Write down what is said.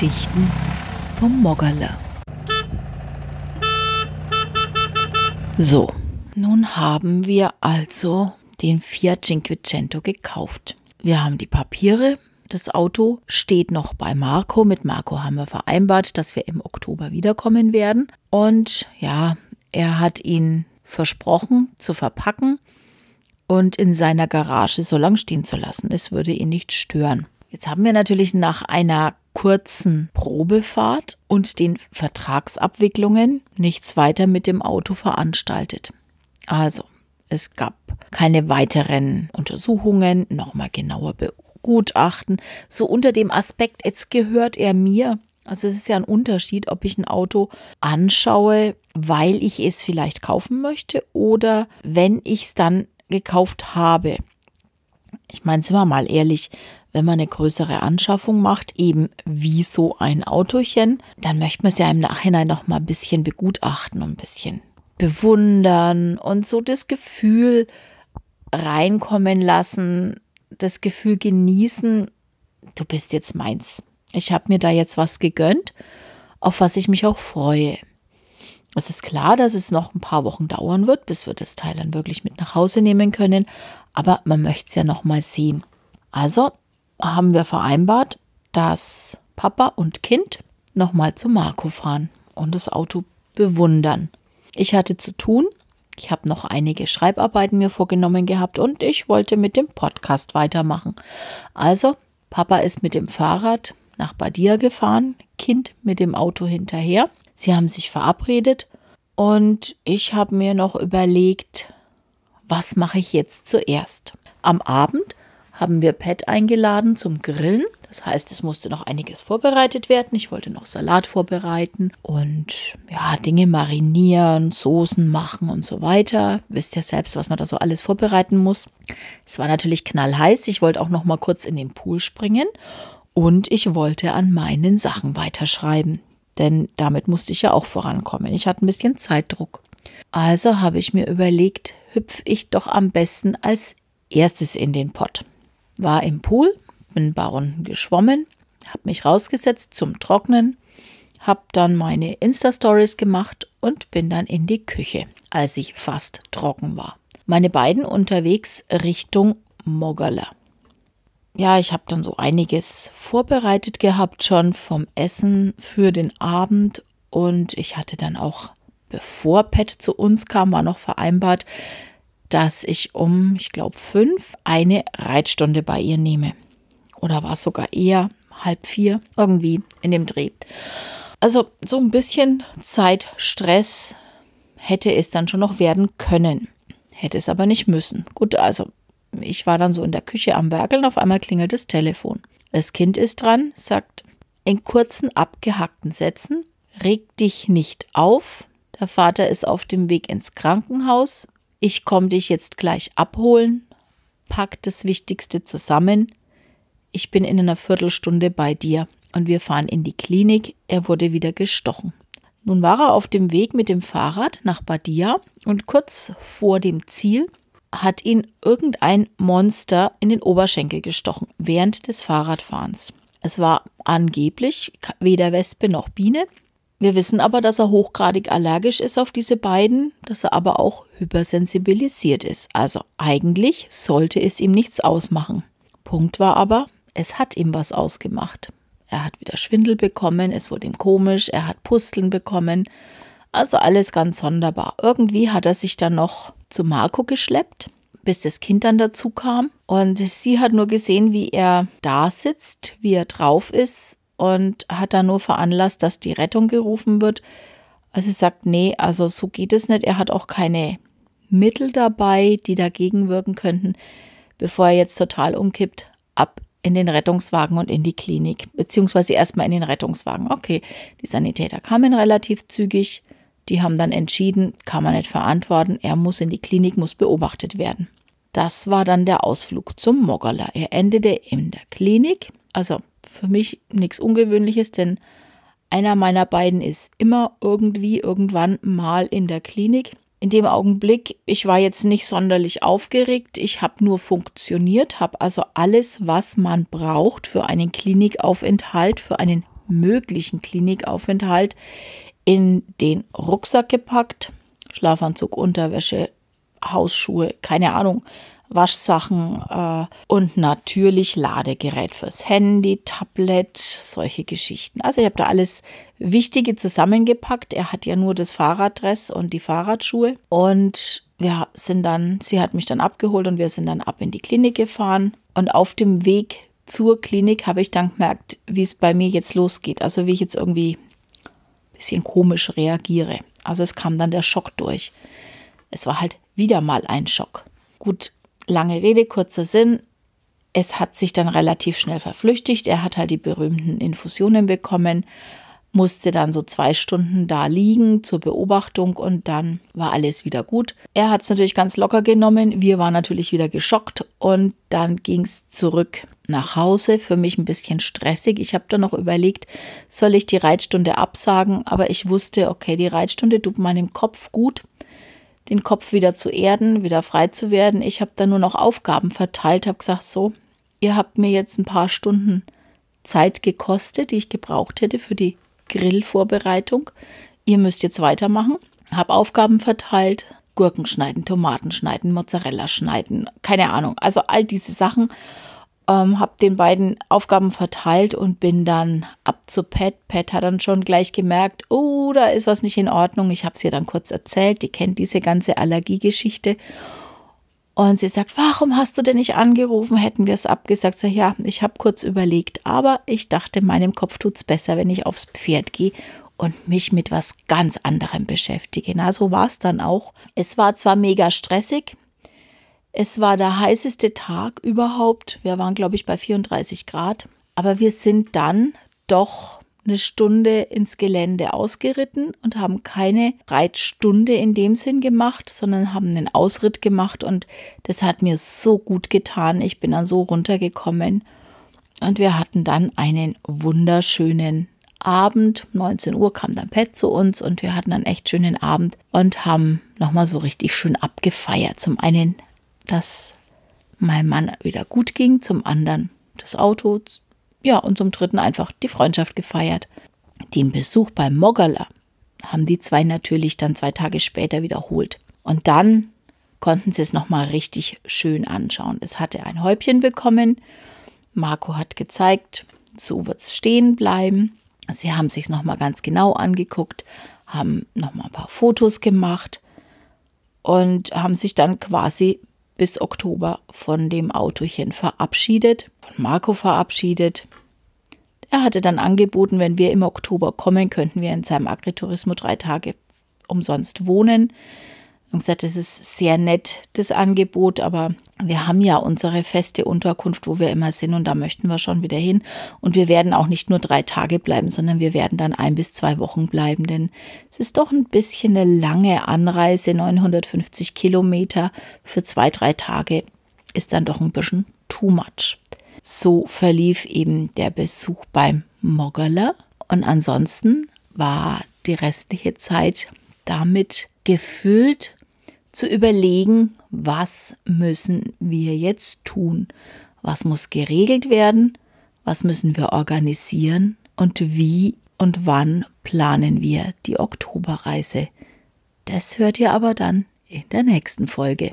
Geschichten vom Moggerle. So, nun haben wir also den Fiat Cinquecento gekauft. Wir haben die Papiere, das Auto steht noch bei Marco. Mit Marco haben wir vereinbart, dass wir im Oktober wiederkommen werden. Und ja, er hat ihn versprochen zu verpacken und in seiner Garage so lang stehen zu lassen. Es würde ihn nicht stören. Jetzt haben wir natürlich nach einer kurzen Probefahrt und den Vertragsabwicklungen nichts weiter mit dem Auto veranstaltet. Also, es gab keine weiteren Untersuchungen, nochmal genauer begutachten. So unter dem Aspekt, jetzt gehört er mir. Also es ist ja ein Unterschied, ob ich ein Auto anschaue, weil ich es vielleicht kaufen möchte oder wenn ich es dann gekauft habe. Ich meine, sind wir mal ehrlich, wenn man eine größere Anschaffung macht, eben wie so ein Autochen, dann möchte man es ja im Nachhinein noch mal ein bisschen begutachten und ein bisschen bewundern und so das Gefühl reinkommen lassen, das Gefühl genießen, du bist jetzt meins. Ich habe mir da jetzt was gegönnt, auf was ich mich auch freue. Es ist klar, dass es noch ein paar Wochen dauern wird, bis wir das Teil dann wirklich mit nach Hause nehmen können, aber man möchte es ja noch mal sehen. Also haben wir vereinbart, dass Papa und Kind nochmal zu Marco fahren und das Auto bewundern. Ich hatte zu tun, ich habe noch einige Schreibarbeiten mir vorgenommen gehabt und ich wollte mit dem Podcast weitermachen. Also, Papa ist mit dem Fahrrad nach Badia gefahren, Kind mit dem Auto hinterher. Sie haben sich verabredet und ich habe mir noch überlegt, was mache ich jetzt zuerst? Am Abend haben wir Pat eingeladen zum Grillen. Das heißt, es musste noch einiges vorbereitet werden. Ich wollte noch Salat vorbereiten und ja, Dinge marinieren, Soßen machen und so weiter. Wisst ja selbst, was man da so alles vorbereiten muss. Es war natürlich knallheiß. Ich wollte auch noch mal kurz in den Pool springen und ich wollte an meinen Sachen weiterschreiben, denn damit musste ich ja auch vorankommen. Ich hatte ein bisschen Zeitdruck. Also habe ich mir überlegt, hüpfe ich doch am besten als erstes in den Pott war im Pool, bin ein paar Baron geschwommen, habe mich rausgesetzt zum Trocknen, habe dann meine Insta-Stories gemacht und bin dann in die Küche, als ich fast trocken war. Meine beiden unterwegs Richtung Mogala. Ja, ich habe dann so einiges vorbereitet gehabt schon vom Essen für den Abend und ich hatte dann auch, bevor Pat zu uns kam, war noch vereinbart, dass ich um, ich glaube, fünf eine Reitstunde bei ihr nehme. Oder war es sogar eher halb vier, irgendwie in dem Dreh. Also so ein bisschen Zeitstress hätte es dann schon noch werden können. Hätte es aber nicht müssen. Gut, also ich war dann so in der Küche am Werkeln, auf einmal klingelt das Telefon. Das Kind ist dran, sagt in kurzen, abgehackten Sätzen, reg dich nicht auf. Der Vater ist auf dem Weg ins Krankenhaus, ich komme dich jetzt gleich abholen, pack das Wichtigste zusammen, ich bin in einer Viertelstunde bei dir und wir fahren in die Klinik, er wurde wieder gestochen. Nun war er auf dem Weg mit dem Fahrrad nach Badia und kurz vor dem Ziel hat ihn irgendein Monster in den Oberschenkel gestochen während des Fahrradfahrens. Es war angeblich weder Wespe noch Biene, wir wissen aber, dass er hochgradig allergisch ist auf diese beiden, dass er aber auch hypersensibilisiert ist. Also eigentlich sollte es ihm nichts ausmachen. Punkt war aber, es hat ihm was ausgemacht. Er hat wieder Schwindel bekommen, es wurde ihm komisch, er hat Pusteln bekommen. Also alles ganz sonderbar. Irgendwie hat er sich dann noch zu Marco geschleppt, bis das Kind dann dazu kam. Und sie hat nur gesehen, wie er da sitzt, wie er drauf ist, und hat da nur veranlasst, dass die Rettung gerufen wird. Also sie sagt, nee, also so geht es nicht. Er hat auch keine Mittel dabei, die dagegen wirken könnten, bevor er jetzt total umkippt, ab in den Rettungswagen und in die Klinik, beziehungsweise erstmal in den Rettungswagen. Okay, die Sanitäter kamen relativ zügig, die haben dann entschieden, kann man nicht verantworten, er muss in die Klinik, muss beobachtet werden. Das war dann der Ausflug zum Moggerler. Er endete in der Klinik, also für mich nichts Ungewöhnliches, denn einer meiner beiden ist immer irgendwie irgendwann mal in der Klinik. In dem Augenblick, ich war jetzt nicht sonderlich aufgeregt, ich habe nur funktioniert, habe also alles, was man braucht für einen Klinikaufenthalt, für einen möglichen Klinikaufenthalt, in den Rucksack gepackt. Schlafanzug, Unterwäsche, Hausschuhe, keine Ahnung, Waschsachen äh, und natürlich Ladegerät fürs Handy, Tablet, solche Geschichten. Also ich habe da alles Wichtige zusammengepackt. Er hat ja nur das Fahrraddress und die Fahrradschuhe und wir sind dann, sie hat mich dann abgeholt und wir sind dann ab in die Klinik gefahren und auf dem Weg zur Klinik habe ich dann gemerkt, wie es bei mir jetzt losgeht, also wie ich jetzt irgendwie ein bisschen komisch reagiere. Also es kam dann der Schock durch. Es war halt wieder mal ein Schock. Gut, lange Rede, kurzer Sinn. Es hat sich dann relativ schnell verflüchtigt. Er hat halt die berühmten Infusionen bekommen, musste dann so zwei Stunden da liegen zur Beobachtung und dann war alles wieder gut. Er hat es natürlich ganz locker genommen. Wir waren natürlich wieder geschockt und dann ging es zurück nach Hause. Für mich ein bisschen stressig. Ich habe dann noch überlegt, soll ich die Reitstunde absagen? Aber ich wusste, okay, die Reitstunde tut meinem Kopf gut den Kopf wieder zu erden, wieder frei zu werden. Ich habe da nur noch Aufgaben verteilt, habe gesagt, so, ihr habt mir jetzt ein paar Stunden Zeit gekostet, die ich gebraucht hätte für die Grillvorbereitung. Ihr müsst jetzt weitermachen. Habe Aufgaben verteilt, Gurken schneiden, Tomaten schneiden, Mozzarella schneiden, keine Ahnung, also all diese Sachen ähm, habe den beiden Aufgaben verteilt und bin dann ab zu Pat. Pat hat dann schon gleich gemerkt, oh, da ist was nicht in Ordnung. Ich habe es ihr dann kurz erzählt. Die kennt diese ganze Allergiegeschichte. Und sie sagt, warum hast du denn nicht angerufen? Hätten wir es abgesagt? Sag, ja, ich habe kurz überlegt, aber ich dachte, meinem Kopf tut es besser, wenn ich aufs Pferd gehe und mich mit was ganz anderem beschäftige. Na, so war es dann auch. Es war zwar mega stressig, es war der heißeste Tag überhaupt. Wir waren, glaube ich, bei 34 Grad. Aber wir sind dann doch eine Stunde ins Gelände ausgeritten und haben keine Reitstunde in dem Sinn gemacht, sondern haben einen Ausritt gemacht und das hat mir so gut getan. Ich bin dann so runtergekommen und wir hatten dann einen wunderschönen Abend. 19 Uhr kam dann Pet zu uns und wir hatten einen echt schönen Abend und haben nochmal so richtig schön abgefeiert. Zum einen dass meinem Mann wieder gut ging, zum anderen das Auto, ja, und zum dritten einfach die Freundschaft gefeiert. Den Besuch beim Mogala haben die zwei natürlich dann zwei Tage später wiederholt. Und dann konnten sie es nochmal richtig schön anschauen. Es hatte ein Häubchen bekommen. Marco hat gezeigt, so wird es stehen bleiben. Sie haben sich es nochmal ganz genau angeguckt, haben nochmal ein paar Fotos gemacht und haben sich dann quasi bis Oktober von dem Autochen verabschiedet, von Marco verabschiedet. Er hatte dann angeboten, wenn wir im Oktober kommen, könnten wir in seinem Agritourismo drei Tage umsonst wohnen und gesagt, das ist sehr nett, das Angebot, aber wir haben ja unsere feste Unterkunft, wo wir immer sind und da möchten wir schon wieder hin. Und wir werden auch nicht nur drei Tage bleiben, sondern wir werden dann ein bis zwei Wochen bleiben, denn es ist doch ein bisschen eine lange Anreise, 950 Kilometer für zwei, drei Tage ist dann doch ein bisschen too much. So verlief eben der Besuch beim Moggerler und ansonsten war die restliche Zeit damit gefüllt zu überlegen, was müssen wir jetzt tun, was muss geregelt werden, was müssen wir organisieren und wie und wann planen wir die Oktoberreise. Das hört ihr aber dann in der nächsten Folge.